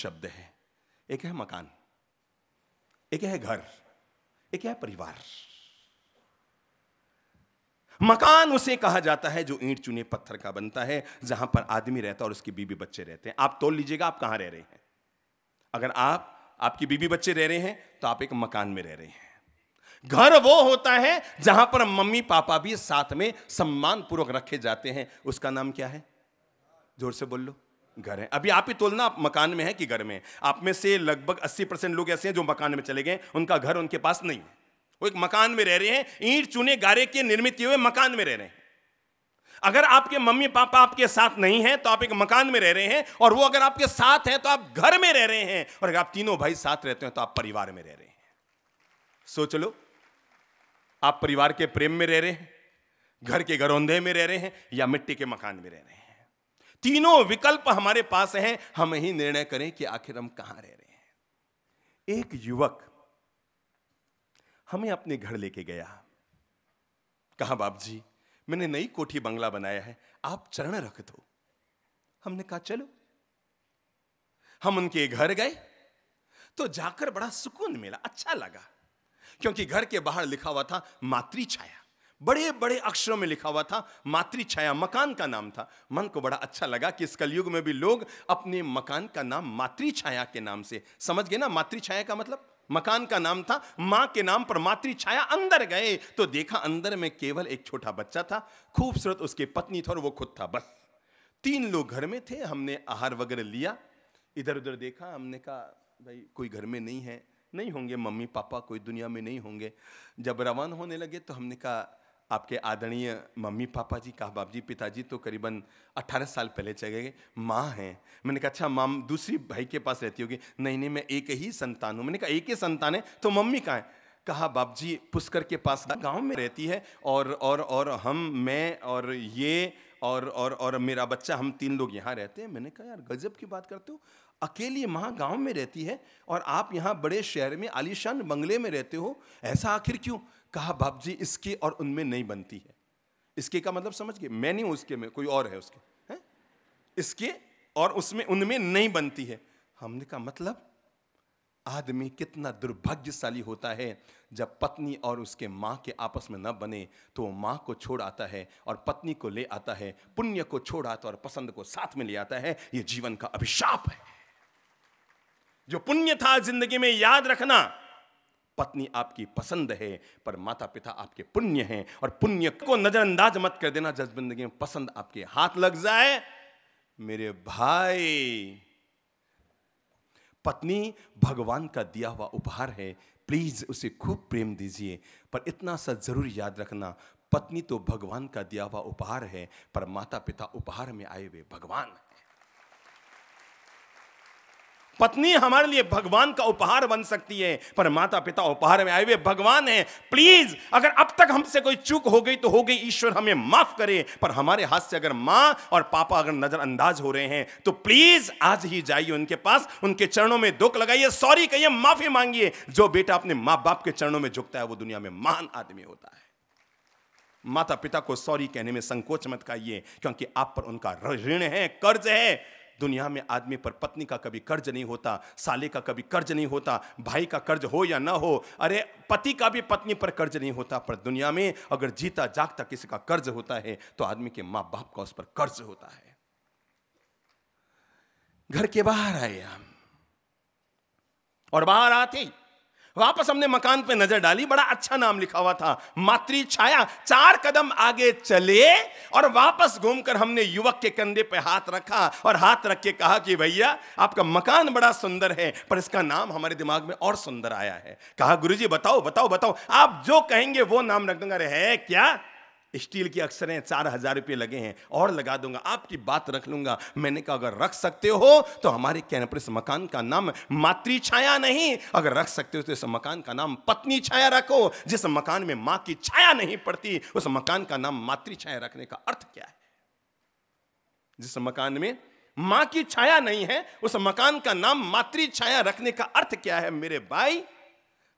शब्द है एक है मकान एक है घर एक है परिवार मकान उसे कहा जाता है जो ईंट चुने पत्थर का बनता है जहां पर आदमी रहता है और उसके बीबी बच्चे रहते हैं आप तोल लीजिएगा आप कहां रह रहे हैं अगर आप आपकी बीबी बच्चे रह रहे हैं तो आप एक मकान में रह रहे हैं घर वो होता है जहां पर मम्मी पापा भी साथ में सम्मान पूर्वक रखे जाते हैं उसका नाम क्या है जोर से बोल लो घर हैं अभी आप ही तोलना आप मकान में है कि घर में आप में से लगभग 80 परसेंट लोग ऐसे हैं जो मकान में चले गए उनका घर उनके पास नहीं है वो एक मकान में रह रहे हैं ईंट चुने गारे के निर्मित हुए मकान में रह रहे हैं अगर आपके मम्मी पापा आपके साथ नहीं हैं तो आप एक मकान में रह रहे हैं और वो अगर आपके साथ हैं तो आप घर में रह रहे हैं और अगर आप तीनों भाई साथ रहते हैं तो आप परिवार में रह रहे हैं सोच लो आप परिवार के प्रेम में रह रहे हैं घर के घरौंधे में रह रहे हैं या मिट्टी के मकान में रह रहे हैं तीनों विकल्प हमारे पास हैं हम ही निर्णय करें कि आखिर हम कहां रह रहे हैं एक युवक हमें अपने घर लेके गया कहा बाप जी मैंने नई कोठी बंगला बनाया है आप चरण रख दो हमने कहा चलो हम उनके घर गए तो जाकर बड़ा सुकून मिला अच्छा लगा क्योंकि घर के बाहर लिखा हुआ था मातृ छाया बड़े बड़े अक्षरों में लिखा हुआ था मातृ छाया मकान का नाम था मन को बड़ा अच्छा लगा कि इस कलयुग में भी लोग अपने मकान का नाम मातृ छाया के नाम से समझ गए ना मातृ छाया का मतलब मकान का नाम था माँ के नाम पर मातृ छाया अंदर गए तो देखा अंदर में केवल एक छोटा बच्चा था खूबसूरत उसकी पत्नी था और वो खुद था बस तीन लोग घर में थे हमने आहार वगैरह लिया इधर उधर देखा हमने कहा भाई कोई घर में नहीं है नहीं होंगे मम्मी पापा कोई दुनिया में नहीं होंगे जब रवाना होने लगे तो हमने कहा आपके आदरणीय मम्मी पापा जी कहा बाप जी पिताजी तो करीबन 18 साल पहले चले गए माँ हैं मैंने कहा अच्छा माम दूसरी भाई के पास रहती होगी नहीं नहीं मैं एक ही संतान हूँ मैंने कहा एक ही संतान है तो मम्मी कहाँ है कहा बाप जी पुष्कर के पास गांव में रहती है और और और हम मैं और ये और और और मेरा बच्चा हम तीन लोग यहाँ रहते हैं मैंने कहा यार गजब की बात करते हो अकेली माँ गांव में रहती है और आप यहाँ बड़े शहर में आलिशान बंगले में रहते हो ऐसा आखिर क्यों कहा बाप जी इसके और उनमें नहीं बनती है इसके का मतलब समझ गए मैं नहीं हूं उसके में कोई और है उसके है? इसके और उसमें उनमें नहीं बनती है हमने कहा मतलब आदमी कितना दुर्भाग्यशाली होता है जब पत्नी और उसके माँ के आपस में न बने तो वो माँ को छोड़ आता है और पत्नी को ले आता है पुण्य को छोड़ आता है और पसंद को साथ में ले आता है ये जीवन का अभिशाप है जो पुण्य था जिंदगी में याद रखना पत्नी आपकी पसंद है पर माता पिता आपके पुण्य हैं और पुण्य को नजरअंदाज मत कर देना जब जिंदगी में पसंद आपके हाथ लग जाए मेरे भाई पत्नी भगवान का दिया हुआ उपहार है प्लीज उसे खूब प्रेम दीजिए पर इतना सा जरूर याद रखना पत्नी तो भगवान का दिया हुआ उपहार है पर माता पिता उपहार में आए हुए भगवान है पत्नी हमारे लिए भगवान का उपहार बन सकती है पर माता पिता उपहार में आए हुए भगवान है प्लीज अगर अब तक हमसे कोई चूक हो गई तो हो गई ईश्वर हमें माफ करे पर हमारे हाथ से अगर माँ और पापा अगर नजरअंदाज हो रहे हैं तो प्लीज आज ही जाइए उनके पास उनके चरणों में दुख लगाइए सॉरी कहिए माफी मांगिए जो बेटा अपने माँ बाप के चरणों में झुकता है वो दुनिया में महान आदमी होता है माता पिता को सॉरी कहने में संकोच मत खाइए क्योंकि आप पर उनका ऋण है कर्ज है दुनिया में आदमी पर पत्नी का कभी कर्ज नहीं होता साले का कभी कर्ज नहीं होता भाई का कर्ज हो या ना हो अरे पति का भी पत्नी पर कर्ज नहीं होता पर दुनिया में अगर जीता जागता किसी का कर्ज होता है तो आदमी के माँ बाप का उस पर कर्ज होता है घर के बाहर आए हम और बाहर आते ही वापस हमने मकान पे नजर डाली बड़ा अच्छा नाम लिखा हुआ था मातृ छाया चार कदम आगे चले और वापस घूमकर हमने युवक के कंधे पे हाथ रखा और हाथ रख के कहा कि भैया आपका मकान बड़ा सुंदर है पर इसका नाम हमारे दिमाग में और सुंदर आया है कहा गुरुजी बताओ बताओ बताओ आप जो कहेंगे वो नाम रख दूंगा अरे है क्या स्टील की अक्सरें चार हजार रुपये लगे हैं और लगा दूंगा आपकी बात रख लूंगा मैंने कहा अगर रख सकते हो तो हमारे इस मकान का नाम मातृ छाया नहीं अगर रख सकते हो तो इस मकान का नाम पत्नी छाया रखो जिस मकान में मां की छाया नहीं पड़ती उस मकान का नाम मातृ छाया रखने का अर्थ क्या है जिस मकान में मां की छाया नहीं है उस मकान का नाम मातृ छाया रखने का अर्थ क्या है मेरे भाई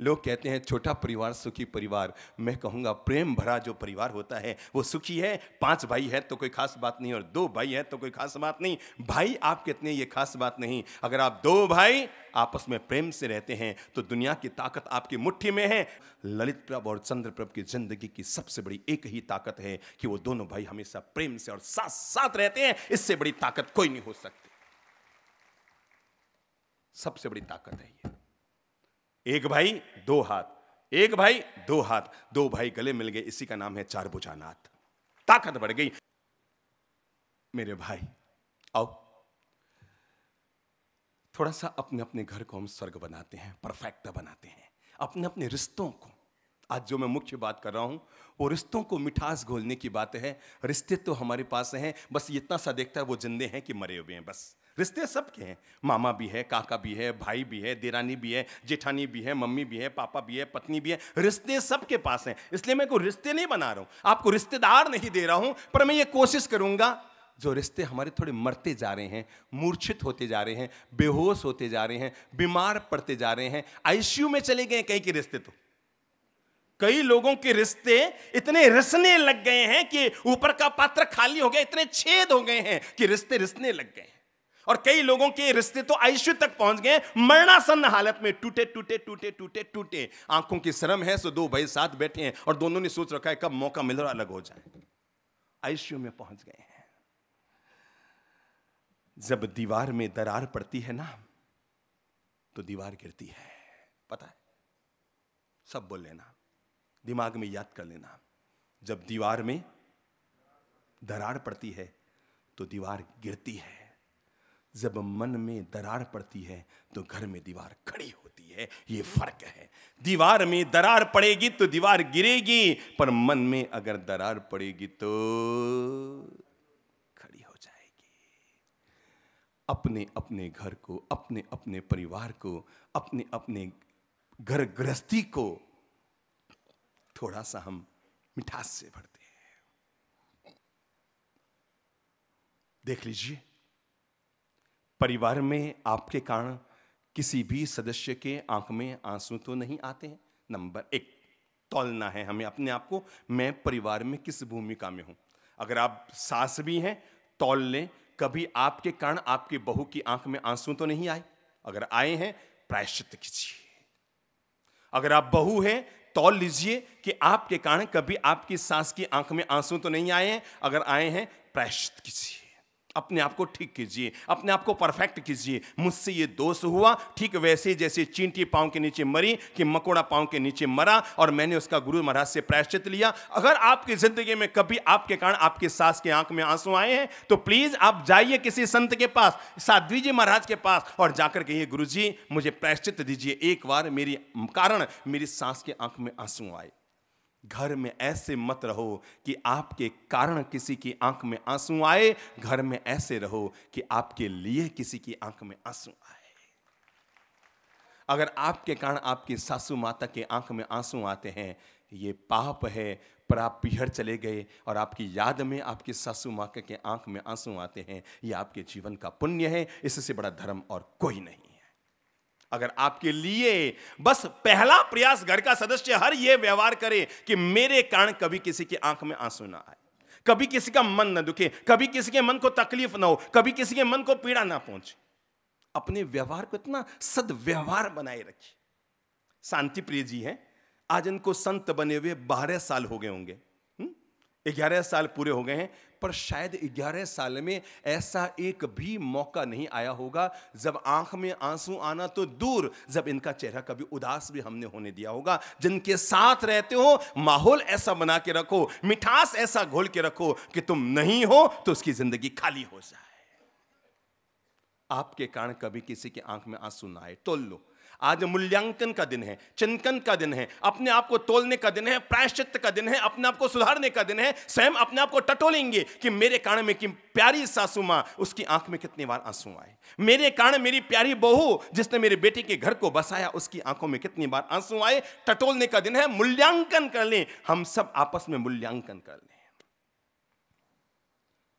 लोग कहते हैं छोटा परिवार सुखी परिवार मैं कहूँगा प्रेम भरा जो परिवार होता है वो सुखी है पांच भाई है तो कोई खास बात नहीं और दो भाई है तो कोई खास बात नहीं भाई आप कितने ये खास बात नहीं अगर आप दो भाई आपस में प्रेम से रहते हैं तो दुनिया की ताकत आपकी मुट्ठी में है ललित प्रभ और चंद्र प्रभ की जिंदगी की सबसे बड़ी एक ही ताकत है कि वो दोनों भाई हमेशा प्रेम से और साथ साथ रहते हैं इससे बड़ी ताकत कोई नहीं हो सकती सबसे बड़ी ताकत है ये एक भाई दो हाथ एक भाई दो हाथ दो भाई गले मिल गए इसी का नाम है चार भुजानाथ ताकत बढ़ गई मेरे भाई आओ थोड़ा सा अपने अपने घर को हम स्वर्ग बनाते हैं परफेक्ट बनाते हैं अपने अपने रिश्तों को आज जो मैं मुख्य बात कर रहा हूं वो रिश्तों को मिठास घोलने की बात है रिश्ते तो हमारे पास हैं बस इतना सा देखता है वो जिंदे हैं कि मरे हुए हैं बस रिश्ते सबके हैं मामा भी है काका भी है भाई भी है देरानी भी है जेठानी भी है मम्मी भी है पापा भी है पत्नी भी है रिश्ते सबके पास हैं इसलिए मैं कोई रिश्ते नहीं बना रहा हूँ आपको रिश्तेदार नहीं दे रहा हूँ पर मैं ये कोशिश करूँगा जो रिश्ते हमारे थोड़े मरते जा रहे हैं मूर्छित होते जा रहे हैं बेहोश होते जा रहे हैं बीमार पड़ते जा रहे हैं आईसीयू में चले गए कहीं के रिश्ते तो कई लोगों के रिश्ते इतने रिसने लग गए हैं कि ऊपर का पात्र खाली हो गया इतने छेद हो गए हैं कि रिश्ते रिसने लग गए और कई लोगों के रिश्ते तो आयुष्य तक पहुंच गए मरणासन्न हालत में टूटे टूटे टूटे टूटे टूटे आंखों की शर्म है सो दो भाई साथ बैठे हैं और दोनों ने सोच रखा है कब मौका मिल रहा अलग हो जाए आयुष्य में पहुंच गए हैं जब दीवार में दरार पड़ती है ना तो दीवार गिरती है पता है सब बोल लेना दिमाग में याद कर लेना जब दीवार में दरार पड़ती है तो दीवार गिरती है जब मन में दरार पड़ती है तो घर में दीवार खड़ी होती है ये फर्क है दीवार में दरार पड़ेगी तो दीवार गिरेगी पर मन में अगर दरार पड़ेगी तो खड़ी हो जाएगी अपने अपने घर को अपने अपने परिवार को अपने अपने घर गृहस्थी को थोड़ा सा हम मिठास से भरते हैं देख लीजिए परिवार में आपके कारण किसी भी सदस्य के आंख में आंसू तो नहीं आते हैं नंबर एक तोलना है हमें अपने आप को मैं परिवार में किस भूमिका में हूँ अगर आप सास भी हैं तोल लें कभी आपके कारण आपके बहू की आंख में आंसू तो नहीं आए अगर आए हैं प्रायश्चित कीजिए अगर आप बहू हैं तौल लीजिए कि आपके कारण कभी आपकी सास की आंख में आंसू तो नहीं आए हैं अगर आए हैं प्रायश्चित कीजिए अपने आप को ठीक कीजिए अपने आप को परफेक्ट कीजिए मुझसे ये दोष हुआ ठीक वैसे जैसे चींटी पाँव के नीचे मरी कि मकोड़ा पाँव के नीचे मरा और मैंने उसका गुरु महाराज से प्रायश्चित लिया अगर आपकी ज़िंदगी में कभी आपके कारण आपके सास के आंख में आंसू आए हैं तो प्लीज़ आप जाइए किसी संत के पास साध्वी जी महाराज के पास और जाकर कहिए गुरु जी मुझे प्रायश्चित दीजिए एक बार मेरी कारण मेरी सांस के आंख में आंसू आए घर में ऐसे मत रहो कि आपके कारण किसी की आंख में आंसू आए घर में ऐसे रहो कि आपके लिए किसी की आंख में आंसू आए अगर आपके कारण आपकी सासू माता के आंख में आंसू आते हैं ये पाप है पर आप पिहर चले गए और आपकी याद में आपकी सासू माता के आंख में आंसू आते हैं ये आपके जीवन का पुण्य है इससे बड़ा धर्म और कोई नहीं अगर आपके लिए बस पहला प्रयास घर का सदस्य हर यह व्यवहार करे कि मेरे कारण कभी किसी की आंख में आंसू ना आए कभी किसी का मन ना दुखे कभी किसी के मन को तकलीफ ना हो कभी किसी के मन को पीड़ा ना पहुंचे अपने व्यवहार को इतना सदव्यवहार बनाए रखिए शांति प्रिय जी हैं आज इनको संत बने हुए बारह साल हो गए होंगे हम्म, ग्यारह साल पूरे हो गए हैं पर शायद 11 साल में ऐसा एक भी मौका नहीं आया होगा जब आंख में आंसू आना तो दूर जब इनका चेहरा कभी उदास भी हमने होने दिया होगा जिनके साथ रहते हो माहौल ऐसा बना के रखो मिठास ऐसा घोल के रखो कि तुम नहीं हो तो उसकी जिंदगी खाली हो जाए आपके कारण कभी किसी की आंख में आंसू ना आए तोल लो आज मूल्यांकन का दिन है चिंतन का दिन है अपने आप को तोलने का दिन है प्रायश्चित का दिन है अपने आप को सुधारने का दिन है स्वयं अपने आप को टटोलेंगे कि मेरे कारण में कि प्यारी सासू माँ उसकी आंख में कितनी बार आंसू आए मेरे कारण मेरी प्यारी बहू जिसने मेरे बेटे के घर को बसाया उसकी आंखों में कितनी बार आंसू आए टटोलने का दिन है मूल्यांकन कर लें हम सब आपस में मूल्यांकन कर लें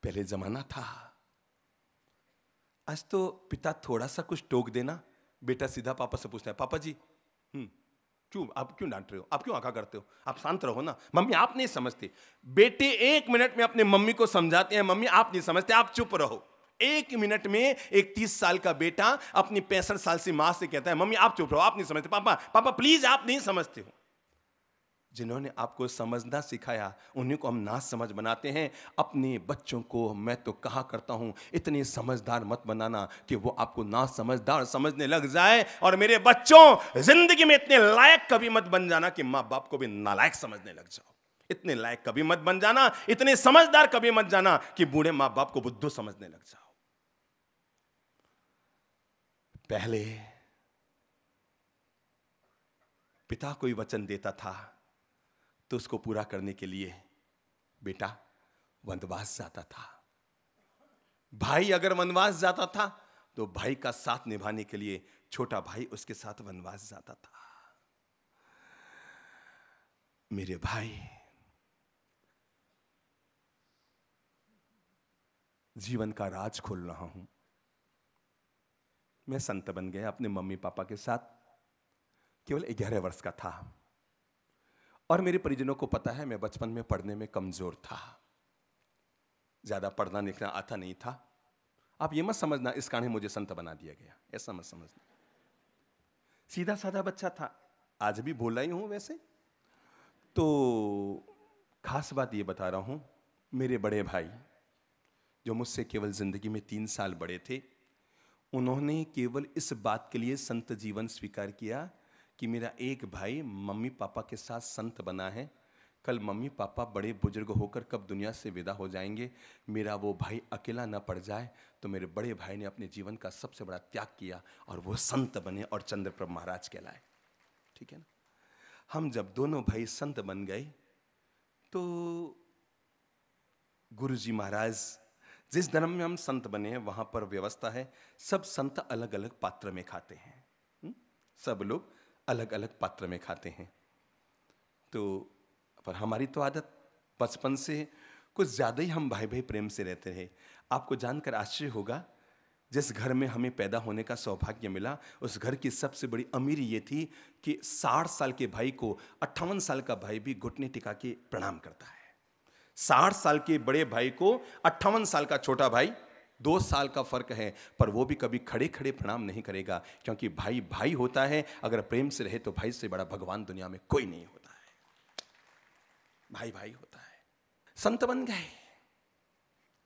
पहले जमाना था आज तो पिता थोड़ा सा कुछ टोक देना बेटा सीधा पापा से पूछता है पापा जी हम्म, क्यों आप क्यों डांट रहे हो आप क्यों आका करते हो आप शांत रहो ना मम्मी आप नहीं समझते बेटे एक मिनट में अपने मम्मी को समझाते हैं मम्मी आप नहीं समझते आप चुप रहो एक मिनट में एक तीस साल का बेटा अपनी पैंसठ साल से माँ से कहता है मम्मी आप चुप रहो आप नहीं समझते पापा पापा प्लीज आप नहीं समझते हो जिन्होंने आपको समझना सिखाया उन्हीं को हम ना समझ बनाते हैं अपने बच्चों को मैं तो कहा करता हूँ इतने समझदार मत बनाना कि वो आपको ना समझदार समझने लग जाए और मेरे बच्चों जिंदगी में इतने लायक कभी मत बन जाना कि माँ बाप को भी नालायक समझने लग जाओ इतने लायक कभी मत बन जाना इतने समझदार कभी मत जाना कि बूढ़े माँ बाप को बुद्धू समझने लग जाओ पहले पिता कोई वचन देता था तो उसको पूरा करने के लिए बेटा वनवास जाता था भाई अगर वनवास जाता था तो भाई का साथ निभाने के लिए छोटा भाई उसके साथ वनवास जाता था मेरे भाई जीवन का राज खोल रहा हूं मैं संत बन गया अपने मम्मी पापा के साथ केवल ग्यारह वर्ष का था और मेरे परिजनों को पता है मैं बचपन में पढ़ने में कमज़ोर था ज़्यादा पढ़ना लिखना आता नहीं था आप ये मत समझना इस कारण मुझे संत बना दिया गया ऐसा मत समझना सीधा साधा बच्चा था आज भी बोला ही हूं वैसे तो खास बात ये बता रहा हूं मेरे बड़े भाई जो मुझसे केवल ज़िंदगी में तीन साल बड़े थे उन्होंने केवल इस बात के लिए संत जीवन स्वीकार किया कि मेरा एक भाई मम्मी पापा के साथ संत बना है कल मम्मी पापा बड़े बुजुर्ग होकर कब दुनिया से विदा हो जाएंगे मेरा वो भाई अकेला ना पड़ जाए तो मेरे बड़े भाई ने अपने जीवन का सबसे बड़ा त्याग किया और वो संत बने और चंद्रप्रभ महाराज कहलाए ठीक है ना हम जब दोनों भाई संत बन गए तो गुरु जी महाराज जिस धर्म में हम संत बने हैं वहाँ पर व्यवस्था है सब संत अलग अलग पात्र में खाते हैं हम्म? सब लोग अलग अलग पात्र में खाते हैं तो पर हमारी तो आदत बचपन से कुछ ज़्यादा ही हम भाई भाई प्रेम से रहते रहे आपको जानकर आश्चर्य होगा जिस घर में हमें पैदा होने का सौभाग्य मिला उस घर की सबसे बड़ी अमीरी ये थी कि साठ साल के भाई को अट्ठावन साल का भाई भी घुटने टिका के प्रणाम करता है साठ साल के बड़े भाई को अट्ठावन साल का छोटा भाई दो साल का फर्क है पर वो भी कभी खड़े खड़े प्रणाम नहीं करेगा क्योंकि भाई भाई होता है अगर प्रेम से रहे तो भाई से बड़ा भगवान दुनिया में कोई नहीं होता है भाई भाई होता है संत बन गए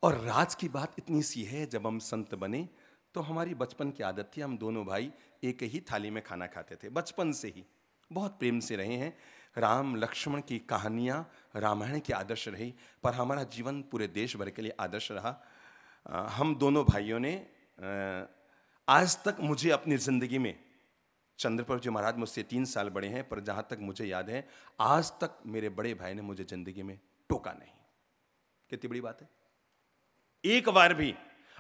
और राज की बात इतनी सी है जब हम संत बने तो हमारी बचपन की आदत थी हम दोनों भाई एक ही थाली में खाना खाते थे बचपन से ही बहुत प्रेम से रहे हैं राम लक्ष्मण की कहानियाँ रामायण के आदर्श रही पर हमारा जीवन पूरे देश भर के लिए आदर्श रहा हम दोनों भाइयों ने आज तक मुझे अपनी ज़िंदगी में चंद्रप्रभ जी महाराज मुझसे तीन साल बड़े हैं पर जहाँ तक मुझे याद है आज तक मेरे बड़े भाई ने मुझे ज़िंदगी में टोका नहीं कितनी बड़ी बात है एक बार भी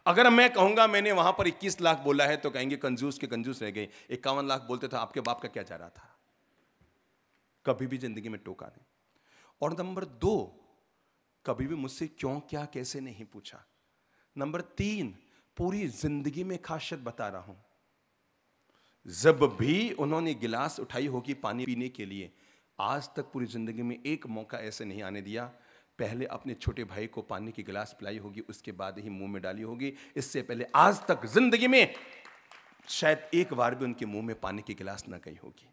अगर मैं कहूंगा मैंने वहां पर 21 लाख बोला है तो कहेंगे कंजूस के कंजूस रह गए इक्यावन लाख बोलते थे आपके बाप का क्या जा रहा था कभी भी जिंदगी में टोका नहीं और नंबर दो कभी भी मुझसे क्यों क्या कैसे नहीं पूछा नंबर तीन पूरी जिंदगी में खासियत बता रहा हूं जब भी उन्होंने गिलास उठाई होगी पानी पीने के लिए आज तक पूरी जिंदगी में एक मौका ऐसे नहीं आने दिया पहले अपने छोटे भाई को पानी की गिलास पिलाई होगी उसके बाद ही मुंह में डाली होगी इससे पहले आज तक जिंदगी में शायद एक बार भी उनके मुंह में पानी की गिलास ना गई होगी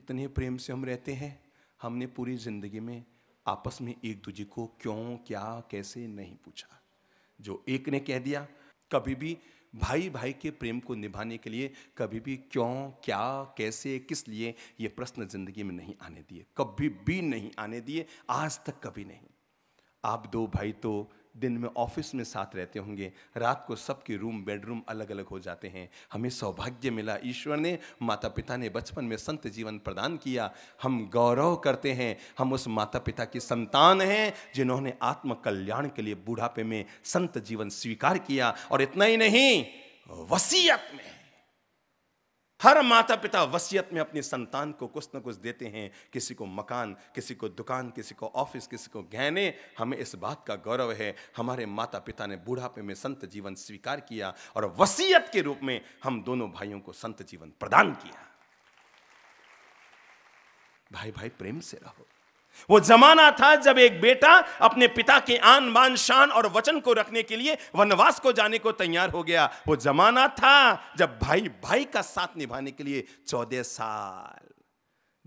इतने प्रेम से हम रहते हैं हमने पूरी जिंदगी में आपस में एक दूजे को क्यों क्या कैसे नहीं पूछा जो एक ने कह दिया कभी भी भाई भाई के प्रेम को निभाने के लिए कभी भी क्यों क्या कैसे किस लिए ये प्रश्न जिंदगी में नहीं आने दिए कभी भी नहीं आने दिए आज तक कभी नहीं आप दो भाई तो दिन में ऑफिस में साथ रहते होंगे रात को सबके रूम बेडरूम अलग अलग हो जाते हैं हमें सौभाग्य मिला ईश्वर ने माता पिता ने बचपन में संत जीवन प्रदान किया हम गौरव करते हैं हम उस माता पिता की संतान हैं जिन्होंने आत्म कल्याण के लिए बुढ़ापे में संत जीवन स्वीकार किया और इतना ही नहीं वसीयत में हर माता पिता वसीयत में अपनी संतान को कुछ न कुछ देते हैं किसी को मकान किसी को दुकान किसी को ऑफिस किसी को गहने हमें इस बात का गौरव है हमारे माता पिता ने बूढ़ापे में संत जीवन स्वीकार किया और वसीयत के रूप में हम दोनों भाइयों को संत जीवन प्रदान किया भाई भाई प्रेम से रहो वो जमाना था जब एक बेटा अपने पिता के आन बान शान और वचन को रखने के लिए वनवास को जाने को तैयार हो गया वो जमाना था जब भाई भाई का साथ निभाने के लिए चौदह साल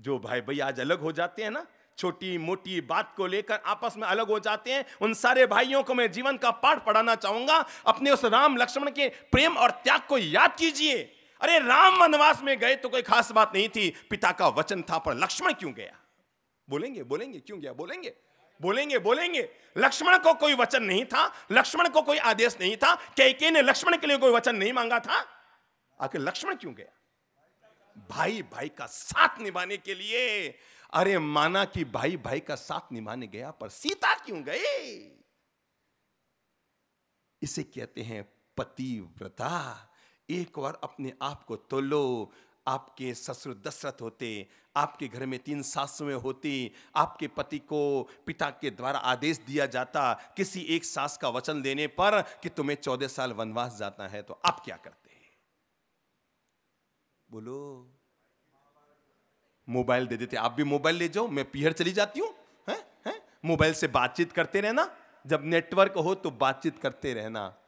जो भाई भाई आज अलग हो जाते हैं ना छोटी मोटी बात को लेकर आपस में अलग हो जाते हैं उन सारे भाइयों को मैं जीवन का पाठ पढ़ाना चाहूंगा अपने उस राम लक्ष्मण के प्रेम और त्याग को याद कीजिए अरे राम वनवास में गए तो कोई खास बात नहीं थी पिता का वचन था पर लक्ष्मण क्यों गया बोलेंगे बोलेंगे क्यों गया बोलेंगे बोलेंगे बोलेंगे लक्ष्मण को कोई वचन नहीं था लक्ष्मण को कोई आदेश नहीं था कैके ने लक्ष्मण के लिए कोई वचन नहीं मांगा था आखिर लक्ष्मण क्यों गया भाई भाई का साथ निभाने के लिए अरे माना कि भाई भाई का साथ निभाने गया पर सीता क्यों गई इसे कहते हैं पतिव्रता एक बार अपने आप को तोलो आपके ससुर दशरथ होते आपके घर में तीन सासुएं होती आपके पति को पिता के द्वारा आदेश दिया जाता किसी एक सास का वचन देने पर कि तुम्हें चौदह साल वनवास जाता है तो आप क्या करते बोलो मोबाइल दे देते आप भी मोबाइल ले जाओ मैं पीहर चली जाती हूं मोबाइल से बातचीत करते रहना जब नेटवर्क हो तो बातचीत करते रहना